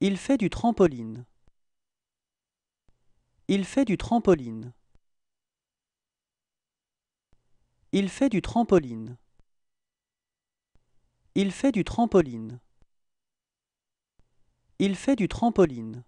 Il fait du trampoline. Il fait du trampoline. Il fait du trampoline. Il fait du trampoline. Il fait du trampoline.